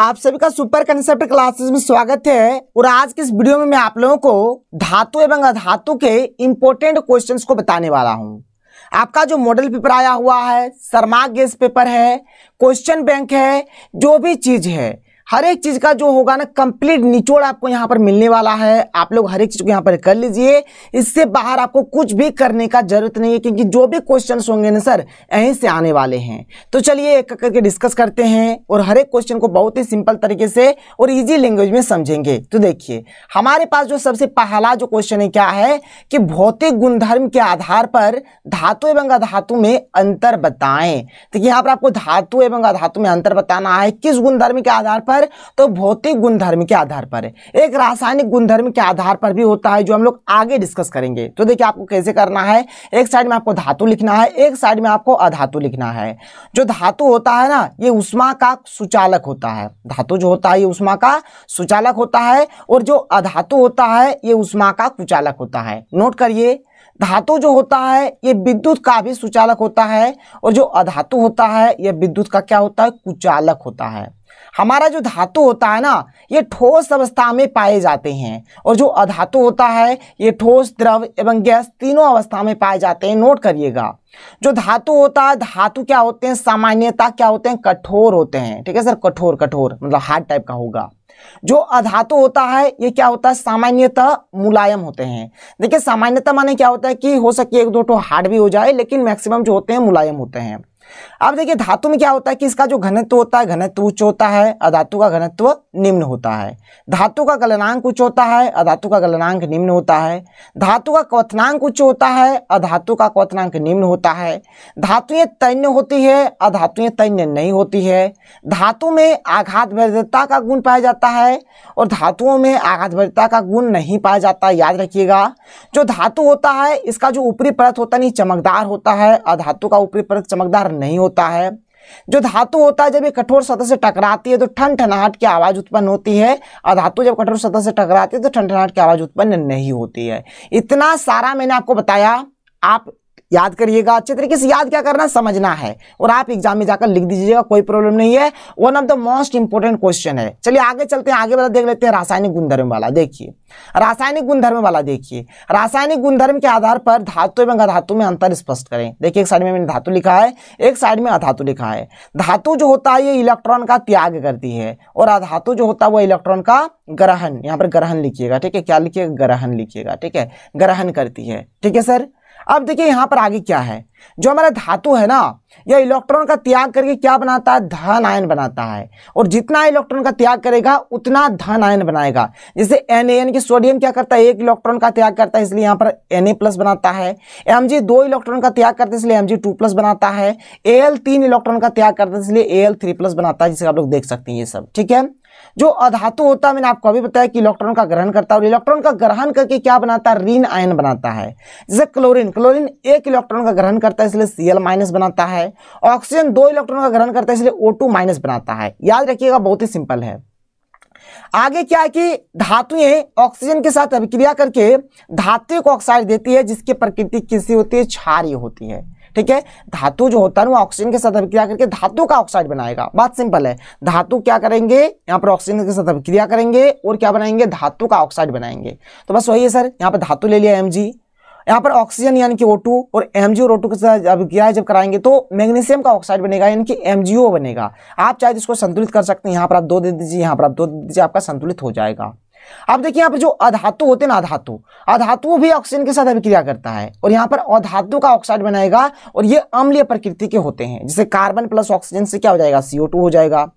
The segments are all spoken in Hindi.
आप सभी का सुपर कंसेप्ट क्लासेस में स्वागत है और आज के इस वीडियो में मैं आप लोगों को धातु एवं अधातु के इम्पोर्टेंट क्वेश्चंस को बताने वाला हूं आपका जो मॉडल पेपर आया हुआ है शर्मा गेस पेपर है क्वेश्चन बैंक है जो भी चीज है हर एक चीज़ का जो होगा ना कंप्लीट निचोड़ आपको यहाँ पर मिलने वाला है आप लोग हर एक चीज़ को यहाँ पर कर लीजिए इससे बाहर आपको कुछ भी करने का जरूरत नहीं है क्योंकि जो भी क्वेश्चन होंगे ना सर यहीं से आने वाले हैं तो चलिए एक करके डिस्कस करते हैं और हर एक क्वेश्चन को बहुत ही सिंपल तरीके से और ईजी लैंग्वेज में समझेंगे तो देखिए हमारे पास जो सबसे पहला जो क्वेश्चन है क्या है कि भौतिक गुणधर्म के आधार पर धातु एवं अधातु में अंतर बताएं तो यहाँ पर आपको धातु एवं अधातु में अंतर बताना है किस गुणधर्म के आधार पर पर तो भौतिक गुणधर्म के आधार पर एक रासायनिक गुणधर्म के आधार पर भी होता है जो हम लोग आगे डिस्कस करेंगे तो देखिए आपको कैसे करना है एक साइड में आपको धातु लिखना है एक साइड में आपको अधातु लिखना है जो धातु होता है ना ये उष्मा का सुचालक होता है धातु जो होता है ये उष्मा का सुचालक होता है और जो अधातु होता है ये उष्मा का कुचालक होता है नोट करिए धातु जो होता है ये विद्युत का भी सुचालक होता है और जो अधातु होता है ये विद्युत का क्या होता है कुचालक होता है हमारा जो धातु होता है ना ये ठोस अवस्था में पाए जाते हैं और जो अधातु होता है ये ठोस द्रव एवं गैस तीनों अवस्था में पाए जाते हैं नोट करिएगा जो धातु होता है धातु क्या होते हैं सामान्यता क्या होते हैं कठोर होते हैं ठीक है सर कठोर कठोर मतलब हार्ड टाइप का होगा जो अधातु होता है ये क्या होता है सामान्यतः मुलायम होते हैं देखिए सामान्यतः माने क्या होता है कि हो सके एक दो तो हार्ड भी हो जाए लेकिन मैक्सिमम जो होते हैं मुलायम होते हैं अब देखिए धातु में क्या होता है कि इसका जो घनत्व होता है घनत्व उच्च होता है अधातु का घनत्व निम्न होता है धातु का गलनांक उच्च होता है अधातु का गलनांक निम्न होता है धातु का क्वनांक उच्च होता है अधातु का क्वनांक निम्न होता है धातुएं तैन्य होती है अधातुएं तैन्य नहीं होती है धातु में आघात भेद्यता का गुण पाया जाता है और धातुओं में आघात भेद्यता का गुण नहीं पाया जाता याद रखिएगा जो धातु होता है इसका जो ऊपरी परत होता नहीं चमकदार होता है अधातु का ऊपरी परत चमकदार नहीं होता है जो धातु होता है जब ये कठोर सतह से टकराती है तो ठन ठनाहट की आवाज़ उत्पन्न होती है और धातु जब कठोर सतह से टकराती है तो ठन ठनाहट की आवाज़ उत्पन्न नहीं होती है इतना सारा मैंने आपको बताया आप याद करिएगा अच्छे तरीके से याद क्या करना समझना है और आप एग्जाम में जाकर लिख दीजिएगा कोई प्रॉब्लम नहीं है one of the most important question है चलिए आगे चलते हैं आगे वाला देख लेते हैं रासायनिक गुणधर्म वाला देखिए रासायनिक गुणधर्म वाला देखिए रासायनिक गुणधर्म के आधार पर धातु एवं अधातु में अंतर स्पष्ट करें देखिए एक साइड में मैंने धातु लिखा है एक साइड में अधातु लिखा है धातु जो होता है ये इलेक्ट्रॉन का त्याग करती है और अधातु जो होता है वह इलेक्ट्रॉन का ग्रहण यहाँ पर ग्रहण लिखिएगा ठीक है क्या लिखिएगा ग्रहण लिखिएगा ठीक है ग्रहण करती है ठीक है सर अब देखिए यहाँ पर आगे क्या है जो हमारा धातु है ना यह इलेक्ट्रॉन का त्याग करके क्या बनाता है धन आयन बनाता है और जितना इलेक्ट्रॉन का त्याग करेगा उतना धन आयन बनाएगा जैसे एन एन की सोडियम क्या करता है एक इलेक्ट्रॉन का त्याग करता है इसलिए यहाँ पर एन प्लस बनाता है एम दो इलेक्ट्रॉन का त्याग करता है इसलिए एम टू प्लस बनाता है ए एल तीन इलेक्ट्रॉन का त्याग करता है इसलिए ए प्लस बनाता है जिसे आप लोग देख सकते हैं ये सब ठीक है जो अधातु होता है मैंने आपको अभी बताया कि इलेक्ट्रॉन का ग्रहण करता है और इलेक्ट्रॉन का ग्रहण करके क्या बनाता है रीन आयन बनाता है जैसे क्लोरीन क्लोरीन एक इलेक्ट्रॉन का ग्रहण करता है इसलिए सीएल माइनस बनाता है ऑक्सीजन दो इलेक्ट्रॉन का ग्रहण करता है इसलिए ओ टू माइनस बनाता है याद रखिएगा बहुत ही सिंपल है आगे क्या है कि धातुएं ऑक्सीजन के साथ अभिक्रिया करके धातु को ऑक्साइड देती है जिसकी प्रकृति किसी होती है क्षारी होती है ठीक है धातु जो होता है ना ऑक्सीजन के साथ अभिक्रिया करके धातु का ऑक्साइड बनाएगा बात सिंपल है धातु क्या करेंगे यहाँ पर ऑक्सीजन के साथ अभिक्रिया करेंगे और क्या बनाएंगे धातु का ऑक्साइड बनाएंगे तो बस वही है सर यहाँ पर धातु ले लिया एम यहाँ पर ऑक्सीजन यानी कि O2 और एम जी के साथ जब अभिक्रिया जब कराएंगे तो मैग्नीशियम का ऑक्साइड बनेगा यानी कि एम बनेगा आप चाहे तो इसको संतुलित कर सकते हैं यहाँ पर आप दो दे दीजिए यहाँ पर आप दो दे दीजिए आपका संतुलित हो जाएगा अब देखिए यहाँ पर जो अधातु होते हैं ना अधातु अधातु भी ऑक्सीजन के साथ अभिक्रिया करता है और यहाँ पर अधातु का ऑक्साइड बनाएगा और ये अम्लीय प्रकृति के होते हैं जैसे कार्बन प्लस ऑक्सीजन से क्या हो जाएगा सीओ टू हो जाएगा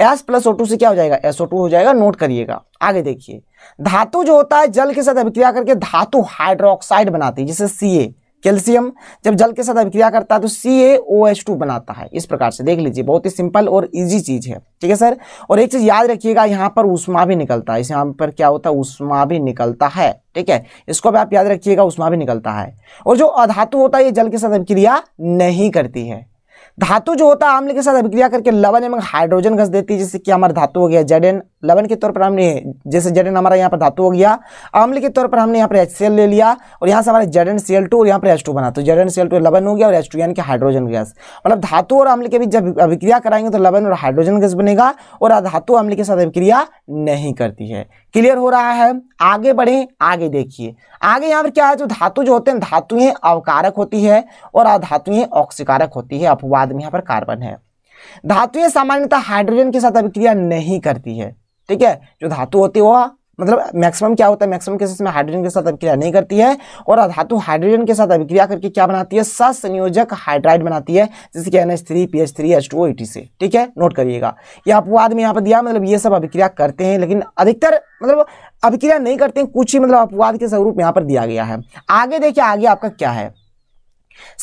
एस प्लस ओ टू से क्या हो जाएगा एसओ टू हो जाएगा नोट करिएगा आगे देखिए धातु जो होता है जल के साथ अभिक्रिया करके धातु हाइड्रोक्साइड बनाती है जिसे सीए कैल्शियम जब जल के साथ अभिक्रिया करता है तो सी ए ओ एच टू बनाता है इस प्रकार से देख लीजिए बहुत ही सिंपल और ईजी चीज़ है ठीक है सर और एक चीज़ याद रखिएगा यहाँ पर उष्मा भी निकलता है इस यहाँ पर क्या होता है उष्मा भी निकलता है ठीक है इसको भी आप याद रखिएगा उष्मा भी निकलता है और जो अधातु होता है ये जल के साथ अभिक्रिया नहीं करती है धातु जो होता है आम्ल के साथ अभिक्रिया करके लवण एवं हाइड्रोजन गैस देती है जैसे कि हमारा धातु हो गया जेड लवन के तौर पर हमने जैसे जेडन हमारा यहाँ पर धातु हो गया अम्ल के तौर पर हमने यहाँ पर एच ले लिया और यहाँ से हमारे जेडन सी और यहाँ पर एच बना तो जेडन सी लवन हो गया और एच यानी कि हाइड्रोजन गैस मतलब धातु और अम्ल के बीच जब अभिक्रिया कराएंगे तो लवन और हाइड्रोजन गैस बनेगा और धातु अम्ल के साथ अभिक्रिया नहीं करती है क्लियर हो रहा है आगे बढ़ें आगे देखिए आगे यहाँ पर क्या है जो धातु जो होते हैं धातुएं अवकारक होती है और अधातुएं ऑक्सीकारक होती है अपवाद में यहाँ पर कार्बन है धातुएं सामान्यतः हाइड्रोजन के साथ अभिक्रिया नहीं करती है ठीक है जो धातु होती है वह मतलब मैक्सिमम क्या होता है मैक्सिमम केसेस में हाइड्रोजन के साथ अभिक्रिया नहीं करती है और धातु हाइड्रोजन के साथ अभिक्रिया करके क्या बनाती है सस संयोजक हाइड्राइड बनाती है जैसे कि N H three P H three H two E से ठीक है नोट करिएगा ये अपवाद में यहाँ पर दिया मतलब ये सब अभिक्रिया करते हैं लेकिन अधिकतर मतलब अभिक्रिया नहीं करते हैं कुछ ही मतलब अपवाद के स्वरूप यहाँ पर दिया गया है आगे देखिए आगे आपका क्या है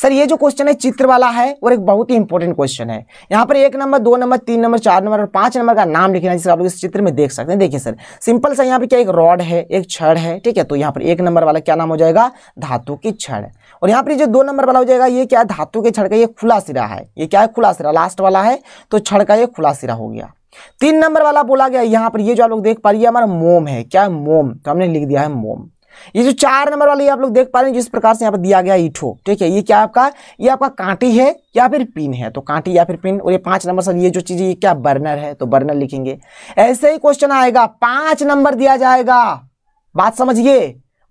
सर ये जो क्वेश्चन है चित्र वाला है और एक बहुत ही इंपॉर्टेंट क्वेश्चन है यहाँ पर एक नंबर दो नंबर तीन नंबर चार नंबर और पांच नंबर का नाम लिखना जिसका आप लोग इस चित्र में देख सकते हैं देखिए सर सिंपल सा यहाँ पे क्या एक रॉड है एक छड़ है ठीक है तो यहाँ पर एक नंबर वाला क्या नाम हो जाएगा धातु की छड़ और यहाँ पर जो दो नंबर वाला हो जाएगा ये क्या धातु के छड़ का ये खुला सिरा है ये क्या है खुला सिरा लास्ट वाला है तो छड़ का ये खुला सिरा हो गया तीन नंबर वाला बोला गया यहाँ पर ये जो आप लोग देख पा रही है हमारा मोम है क्या मोम तो हमने लिख दिया है मोम ये जो चार नंबर वाली आप लोग देख पा रहे हैं जिस प्रकार से यहाँ पर दिया गया ईठो ठीक है ये क्या आपका ये आपका कांटी है या फिर पिन है तो कांटी या फिर पिन और ये पांच नंबर सर ये जो चीज़ ये क्या बर्नर है तो बर्नर लिखेंगे ऐसे ही क्वेश्चन आएगा पांच नंबर दिया जाएगा बात समझिए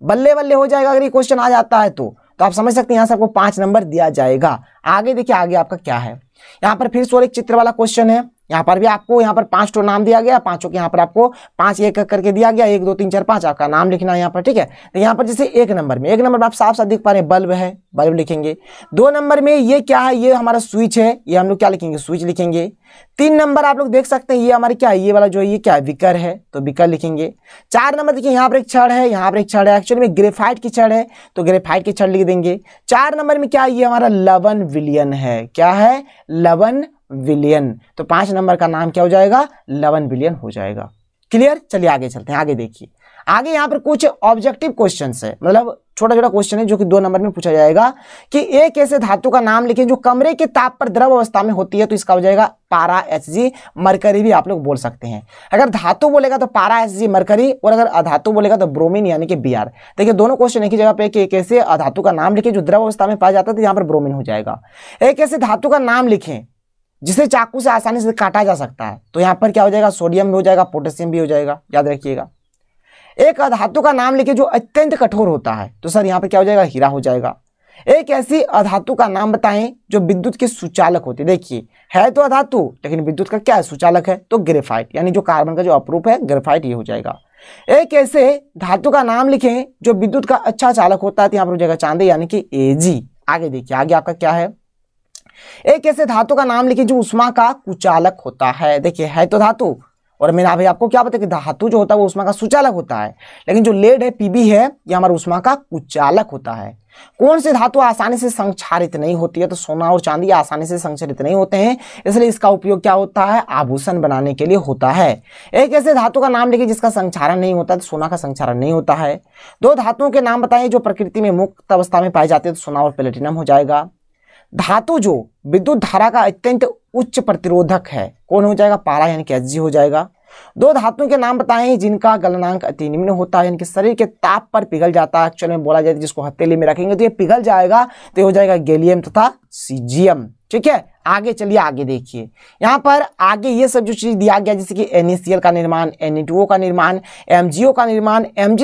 बल्ले बल्ले हो जाएगा अगर ये क्वेश्चन आ जाता है तो तो आप समझ सकते हैं यहां से आपको पांच नंबर दिया जाएगा आगे देखिए आगे आपका क्या है यहाँ पर फिर से एक चित्र वाला क्वेश्चन है यहाँ पर भी आपको यहाँ पर पांच टो नाम दिया गया पांचों के यहाँ पर आपको पांच एक करके दिया गया एक दो तीन चार पांच आपका नाम लिखना है यहाँ पर ठीक है तो यहाँ पर जैसे एक नंबर में एक नंबर में आप साफ साफ देख पा रहे हैं बल्ब है बल्ब लिखेंगे दो नंबर में ये क्या है ये हमारा स्विच है ये हम लोग क्या लिखेंगे स्विच लिखेंगे तीन नंबर आप लोग देख सकते हैं ये हमारे क्या ये वाला जो है ये क्या है विकर है तो विकर लिखेंगे चार नंबर देखिए यहाँ पर एक छड़ है यहाँ पर एक छड़ है एक्चुअली में ग्रेफाइट की छड़ है तो ग्रेफाइट की छड़ लिख देंगे चार नंबर में क्या ये हमारा लवन विलियन है क्या है लवन विलियन तो पांच नंबर का नाम क्या हो जाएगा लवन विलियन हो जाएगा क्लियर चलिए आगे चलते हैं आगे देखिए आगे यहाँ पर कुछ ऑब्जेक्टिव क्वेश्चन है मतलब छोटा छोटा क्वेश्चन है जो कि दो नंबर में पूछा जाएगा कि एक ऐसे धातु का नाम लिखे जो कमरे के ताप पर द्रव अवस्था में होती है तो इसका हो जाएगा पारा एच जी मरकरी भी आप लोग बोल सकते हैं अगर धातु बोलेगा तो पारा एच जी मरकरी और अगर अधातु बोलेगा तो ब्रोमिन यानी कि बी आर देखिए दोनों क्वेश्चन एक ही जगह पे कि एक ऐसे अधातु का नाम लिखे जो द्रव अवस्था में पाया जाता है तो यहाँ पर ब्रोमिन हो जाएगा एक ऐसे धातु का नाम लिखे जिसे चाकू से आसानी से काटा जा सकता है तो यहाँ पर क्या हो जाएगा सोडियम भी हो जाएगा पोटेशियम भी हो जाएगा याद रखिएगा एक अधातु का नाम लिखे जो अत्यंत कठोर होता है तो सर यहाँ पे क्या हो जाएगा हीरा हो जाएगा एक ऐसी अधातु का नाम बताएं जो विद्युत के सुचालक होते देखिए है तो अधातु लेकिन विद्युत का क्या है सुचालक है तो ग्रेफाइट यानी जो कार्बन का जो अपरूप है ग्रेफाइट ये हो जाएगा एक ऐसे धातु का नाम लिखें जो विद्युत का अच्छा चालक होता है तो यहाँ पर हो जाएगा चांदी यानी कि ए आगे देखिए आगे आपका क्या है एक ऐसे धातु का नाम लिखे जो उष्मा का कुचालक होता है देखिए है तो धातु और मेरा अभी आपको क्या पता कि धातु जो होता है वो उष्मा का सुचालक होता है लेकिन जो लेड है पीबी है यह हमारा उष्मा का कुचालक होता है कौन से धातु आसानी से संक्षारित नहीं होती है तो सोना और चांदी आसानी से संक्षारित नहीं होते हैं इसलिए इसका उपयोग क्या होता है आभूषण बनाने के लिए होता है एक ऐसे धातु का नाम लेकिन जिसका संक्षारण नहीं होता तो सोना का संक्षारण नहीं होता है दो धातुओं के नाम बताएं जो प्रकृति में मुक्त अवस्था में पाए जाते हैं तो सोना और प्लेटिनम हो जाएगा धातु जो विद्युत धारा का अत्यंत उच्च प्रतिरोधक है कौन हो जाएगा पारा यानी कि एच हो जाएगा दो धातुओं के नाम बताएं जिनका गलनांक अति निम्न होता है इनके शरीर के ताप पर पिघल जाता है एक्चुअल में बोला जाए जिसको हथेली में रखेंगे तो ये पिघल जाएगा तो ये हो जाएगा गैलियम तथा सीजीएम ठीक है आगे चलिए आगे देखिए यहाँ पर आगे ये सब जो चीज़ दिया गया जैसे कि एन का निर्माण एन का निर्माण एम का निर्माण एम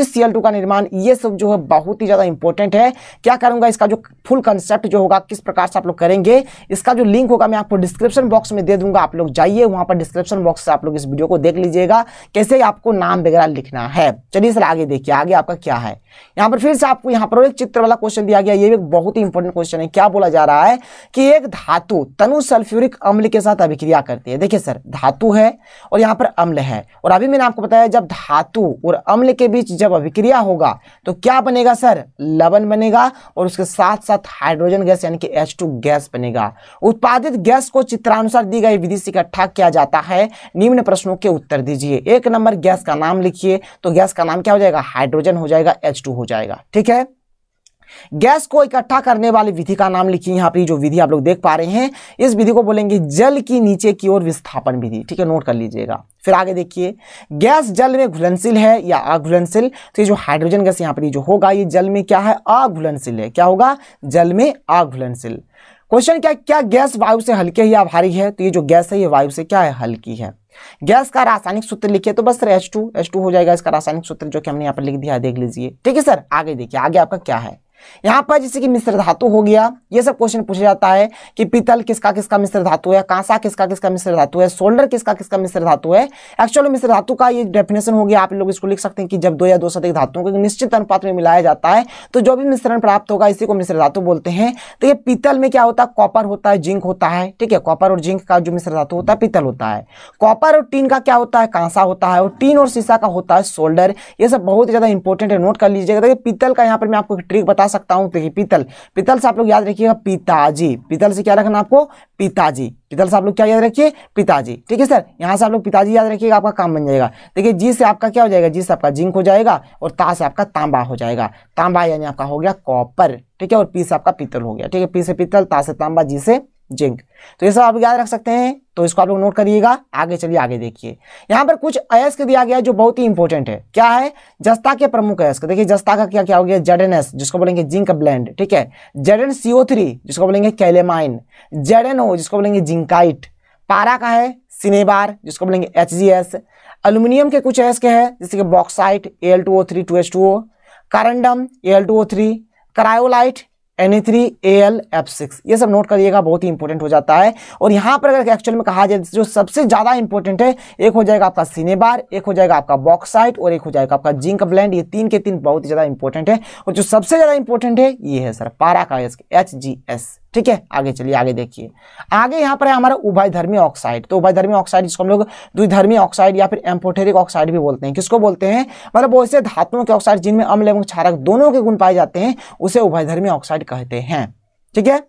का निर्माण ये सब जो है बहुत ही ज़्यादा इंपॉर्टेंट है क्या करूंगा इसका जो फुल कंसेप्ट जो होगा किस प्रकार से आप लोग करेंगे इसका जो लिंक होगा मैं आपको डिस्क्रिप्शन बॉक्स में दे दूंगा आप लोग जाइए वहां पर डिस्क्रिप्शन बॉक्स से आप लोग इस वीडियो को देख लीजिएगा कैसे आपको नाम वगैरह लिखना है चलिए सर आगे देखिए आगे आपका क्या है यहाँ पर फिर से आपको यहाँ पर एक चित्र वाला क्वेश्चन दिया गया ये भी बहुत ही इंपॉर्टेंट क्वेश्चन है क्या बोला जा रहा है कि एक धातु तनु सल्फ्यूरिक अम्ल के साथ अभिक्रिया करती है देखिए सर धातु है और यहाँ पर अम्ल है और अभी मैंने आपको बताया जब धातु और अम्ल के बीच जब अभिक्रिया होगा तो क्या बनेगा सर लवन बनेगा और उसके साथ साथ हाइड्रोजन गैस यानी कि एच गैस बनेगा उत्पादित गैस को चित्रानुसार दी गई विधि से इकट्ठा किया जाता है निम्न प्रश्नों के उत्तर दीजिए एक नंबर गैस का नाम लिखिए तो गैस का नाम क्या हो जाएगा हाइड्रोजन हो जाएगा एच हो जाएगा ठीक है गैस को इकट्ठा करने वाली विधि का नाम लिखिए यहाँ पर जो विधि आप लोग देख पा रहे हैं इस विधि को बोलेंगे जल की नीचे की ओर विस्थापन विधि ठीक है नोट कर लीजिएगा फिर आगे देखिए गैस जल में घुलनशील है या अघुलनशील तो ये जो हाइड्रोजन गैस यहाँ पर जो होगा ये जल में क्या है अघुलनशील है क्या होगा जल में अघुलनशील क्वेश्चन क्या क्या गैस वायु से हल्के या भारी है तो ये जो गैस है ये वायु से क्या है हल्की है गैस का रासायनिक सूत्र लिखिए तो बस sir H two H two हो जाएगा इसका रासायनिक सूत्र जो कि हमने यहाँ पर लिख दिया देख लीजिए ठीक है सर आगे देखिए आगे आपका क्या है यहां पर जैसे कि मिश्र धातु हो गया ये सब क्वेश्चन पूछा जाता है कि पीतल किसका किसका मिश्र धातु है कांसा किसका किसका मिश्र धातु है सोल्डर किसका किसका मिश्र धातु है एक्चुअली मिश्र धातु का ये डेफिनेशन हो गया आप लोग इसको लिख सकते हैं कि जब दो या दो से अधिक धातुओं को निश्चित अनुपात में मिलाया जाता है तो जो भी मिश्रण प्राप्त होगा इसी को मिश्र धातु बोलते हैं तो ये पीतल में क्या होता है कॉपर होता है जिंक होता है ठीक है कॉपर और जिंक का जो मिश्र धातु होता है पीतल होता है कॉपर और टीन का क्या होता है कांसा होता है और टीन और शीशा का होता है सोल्डर यह सब बहुत ज़्यादा इंपॉर्टेंट है नोट कर लीजिएगा पीतल का यहाँ पर मैं आपको ट्रिक बता बता सकता हूँ देखिए पीतल पीतल से आप लोग याद रखिएगा पिताजी पीतल से क्या रखना आपको पिताजी पीतल से आप लोग क्या याद रखिए पिताजी ठीक है सर यहाँ से आप लोग पिताजी याद रखिएगा आपका काम बन जाएगा देखिए जी से आपका क्या हो जाएगा जी से आपका जिंक हो जाएगा और ता से आपका तांबा हो जाएगा तांबा यानी आपका हो गया कॉपर ठीक है और पी से आपका पीतल हो गया ठीक है पी से पीतल ता से तांबा जी से जिंक तो ये सब आप याद रख सकते हैं तो इसको आप लोग नोट करिएगा आगे चलिए आगे देखिए यहाँ पर कुछ अयस्क दिया गया है जो बहुत ही इंपॉर्टेंट है क्या है जस्ता के प्रमुख अयस्क देखिए जस्ता का क्या क्या हो गया जेड जिसको बोलेंगे जिंक ब्लैंड ठीक है जेड एन जिसको बोलेंगे कैलेमाइन जेड जिसको बोलेंगे जिंकाइट पारा का है सिनेबार जिसको बोलेंगे एच एल्यूमिनियम के कुछ अयस्क है जैसे कि bauxite A L two O three two H two O corundum A L two O three cryolite N A three A L F six ये सब नोट करिएगा बहुत ही इंपॉर्टेंट हो जाता है और यहाँ पर अगर एक्चुअल में कहा जाए जो सबसे ज़्यादा इंपॉर्टेंट है एक हो जाएगा आपका सिनेबार एक हो जाएगा आपका बॉक्साइट और एक हो जाएगा आपका जिंक ब्लैंड ये तीन के तीन बहुत ही ज़्यादा इंपॉर्टेंट है और जो सबसे ज़्यादा इंपॉर्टेंट है ये है सर पारा का एच जी एस ठीक है आगे चलिए आगे देखिए आगे यहाँ पर है हमारा उभयधर्मी ऑक्साइड तो उभयधर्मी ऑक्साइड जिसको हम लोग द्विधर्मी ऑक्साइड या फिर एम्फोटेरिक ऑक्साइड भी बोलते हैं किसको बोलते हैं मतलब बहुत से धातुओं के ऑक्साइड जिनमें अम्ल एवं क्षारक दोनों के गुण पाए जाते हैं उसे उभयधर्मी ऑक्साइड कहते हैं ठीक है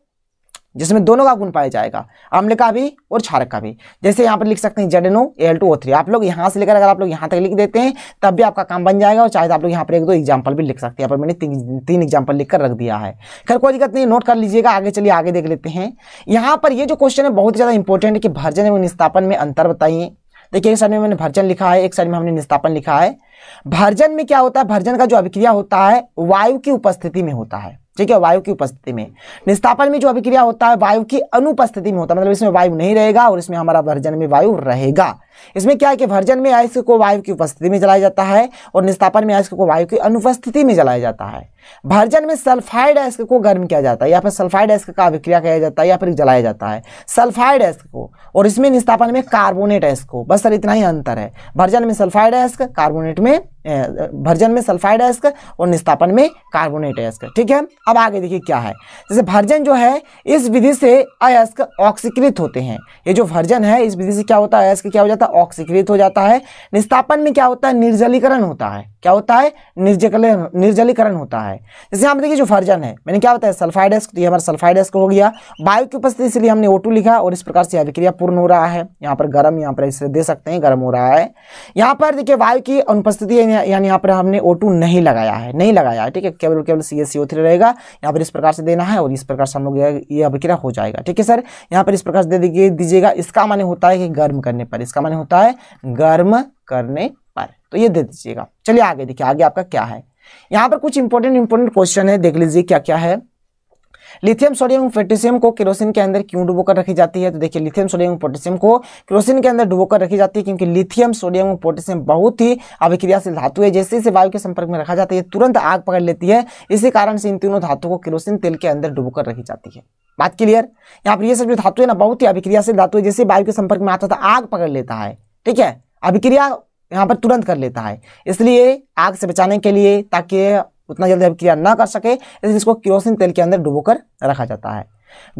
जिसमें दोनों का गुण पाया जाएगा अम्ल का भी और क्षारक का भी जैसे यहाँ पर लिख सकते हैं Z N O L two O three आप लोग यहाँ से लेकर अगर आप लोग यहाँ तक लिख देते हैं तब भी आपका काम बन जाएगा और चाहे तो आप लोग यहाँ पर एक दो एग्जाम्पल भी लिख सकते हैं यहाँ पर मैंने तीन तीन एग्जाम्पल लिख कर रख दिया है खैर कोई दिक्कत नहीं नोट कर लीजिएगा आगे चलिए आगे देख लेते हैं यहाँ पर ये जो क्वेश्चन है बहुत ज़्यादा इंपॉर्टेंट है कि भर्जन एवं निस्तापन में अंतर बताइए देखिए एक साइड में मैंने भर्जन लिखा है एक साइड में हमने निस्तापन लिखा है भर्जन में क्या होता है भर्जन का जो अभिक्रिया होता है वायु की उपस्थिति में होता है ठीक है वायु की उपस्थिति में निस्तापन में जो अभिक्रिया होता है वायु की अनुपस्थिति में होता है मतलब इसमें वायु नहीं रहेगा और इसमें हमारा भर्जन में वायु रहेगा इसमें क्या है कि भर्जन में आयुष को वायु की उपस्थिति में जलाया जाता है और निस्तापन में आयुष को वायु की अनुपस्थिति में जलाया जाता है भर्जन में सल्फाइड एस्क को गर्म किया जाता है या फिर सल्फाइड एस्क का अभिक्रिया किया जाता है या फिर जलाया जाता है सल्फाइड एस्क को और इसमें निस्तापन में कार्बोनेट एस्क को बस सर इतना ही अंतर है भर्जन में सल्फाइड एस्क कार्बोनेट में भर्जन में सल्फाइड एस्क और निस्तापन में कार्बोनेट एस्क ठीक है अब आगे देखिए क्या है जैसे भर्जन जो है इस विधि से अयस्क ऑक्सीकृत होते हैं ये जो भर्जन है इस विधि से क्या होता है अयस्क क्या हो जाता है ऑक्सीकृत हो जाता है निस्तापन में क्या होता है निर्जलीकरण होता है क्या होता है निर्जलीकरण होता है है जैसे यहाँ पे देखिए जो फर्जन है मैंने क्या बताया सल्फाइड एस्क तो ये हमारा सल्फाइड एस्क हो गया बायो की उपस्थिति इसलिए हमने ओटू लिखा और इस प्रकार से अभिक्रिया पूर्ण हो रहा है यहाँ पर गर्म यहाँ पर इसे दे सकते हैं गर्म हो रहा है यहाँ पर देखिए वायु की अनुपस्थिति यानी यहाँ पर हमने ओटू नहीं लगाया है नहीं लगाया है ठीक है केवल केवल सी एस रहेगा यहाँ पर इस प्रकार से देना है और इस प्रकार से हम लोग ये अभिक्रिया हो जाएगा ठीक है सर यहाँ पर इस प्रकार से दे दीजिएगा इसका माने होता है कि गर्म करने पर इसका माने होता है गर्म करने पर तो ये दे दीजिएगा चलिए आगे देखिए आगे आपका क्या है यहां पर कुछ इंपॉर्टेंट इंपॉर्टेंट क्वेश्चन है देख लीजिए क्या क्या है लिथियम सोडियम पोटेशियम को केरोसिन के अंदर क्यों डुबोकर रखी जाती है तो देखिए लिथियम सोडियम पोटेशियम को केरोसिन के अंदर डुबोकर रखी जाती है क्योंकि लिथियम सोडियम पोटेशियम बहुत ही अभिक्रियाशील धातु है जैसे इसे वायु के संपर्क में रखा जाता है तुरंत आग पकड़ लेती है इसी कारण से इन तीनों धातु को केरोसिन तेल के अंदर डुबोकर रखी जाती है बात क्लियर यहाँ पर यह सब जो धातु है ना बहुत ही अभिक्रियाशील धातु है जैसे वायु के संपर्क में आता था तो आग पकड़ लेता है ठीक है अभिक्रिया यहाँ पर तुरंत कर लेता है इसलिए आग से बचाने के लिए ताकि उतना जल्दी अभिक्रिया ना कर सके इसलिए इसको क्रोसिन तेल के अंदर डुबोकर रखा जाता है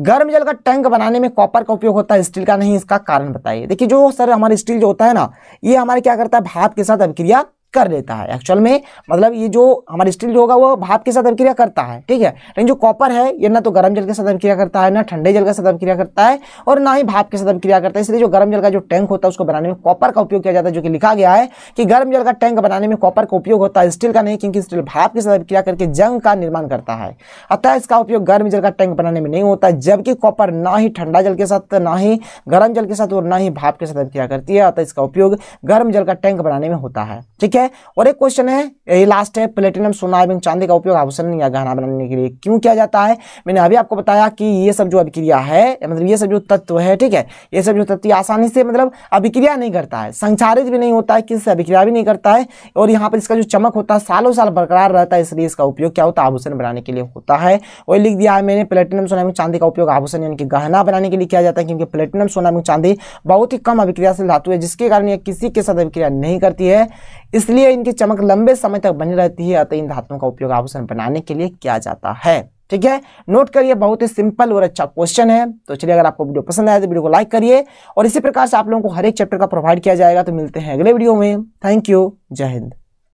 गर्म जल का टैंक बनाने में कॉपर का उपयोग होता है स्टील का नहीं इसका कारण बताइए देखिए जो सर हमारे स्टील जो होता है ना ये हमारे क्या करता है भाप के साथ अभिक्रिया कर लेता है एक्चुअल में मतलब ये जो हमारा स्टील जो होगा वो भाप के साथ अभिक्रिया करता है ठीक है लेकिन जो कॉपर है ये ना तो गर्म जल के साथ अभिक्रिया करता है ना ठंडे जल का साथ अभिक्रिया करता है और ना ही भाप के साथ अभिक्रिया करता है इसलिए जो गर्म जल का जो टैंक होता है उसको बनाने में कॉपर का उपयोग किया जाता है जो कि लिखा गया है कि गर्म जल का टैंक बनाने में कॉपर का उपयोग होता है स्टील का नहीं क्योंकि स्टील भाप के साथ अभिक्रिया करके जंग का निर्माण करता है अतः इसका उपयोग गर्म जल का टैंक बनाने में नहीं होता जबकि कॉपर ना ही ठंडा जल के साथ ना ही गर्म जल के साथ और ना ही भाप के साथ अभिक्रिया करती है अतः इसका उपयोग गर्म जल का टैंक बनाने में होता है ठीक है है और एक क्वेश्चन है ये लास्ट है प्लेटिनम सोना एवं चांदी का उपयोग आभूषण या गहना बनाने के लिए क्यों किया जाता है मैंने अभी आपको बताया कि ये सब जो अभिक्रिया है मतलब ये सब जो तत्व है ठीक है ये सब जो तत्व आसानी से मतलब अभिक्रिया नहीं करता है संचारित भी नहीं होता है किसी से अभिक्रिया भी नहीं करता है और यहाँ पर इसका जो चमक होता है सालों साल बरकरार रहता है इसलिए इसका उपयोग क्या होता है आभूषण बनाने के लिए होता है वही लिख दिया है मैंने प्लेटिनम सोना एवं चांदी का उपयोग आभूषण यानी कि गहना बनाने के लिए किया जाता है क्योंकि प्लेटिनम सोना एवं चांदी बहुत ही कम अभिक्रियाशील धातु है जिसके कारण यह किसी के साथ अभिक्रिया नहीं करती है इस इसलिए इनकी चमक लंबे समय तक बनी रहती है अतः इन धातुओं का उपयोग आभूषण बनाने के लिए किया जाता है ठीक है नोट करिए बहुत ही सिंपल और अच्छा क्वेश्चन है तो चलिए अगर आपको वीडियो पसंद आया तो वीडियो को लाइक करिए और इसी प्रकार से आप लोगों को हर एक चैप्टर का प्रोवाइड किया जाएगा तो मिलते हैं अगले वीडियो में थैंक यू जय हिंद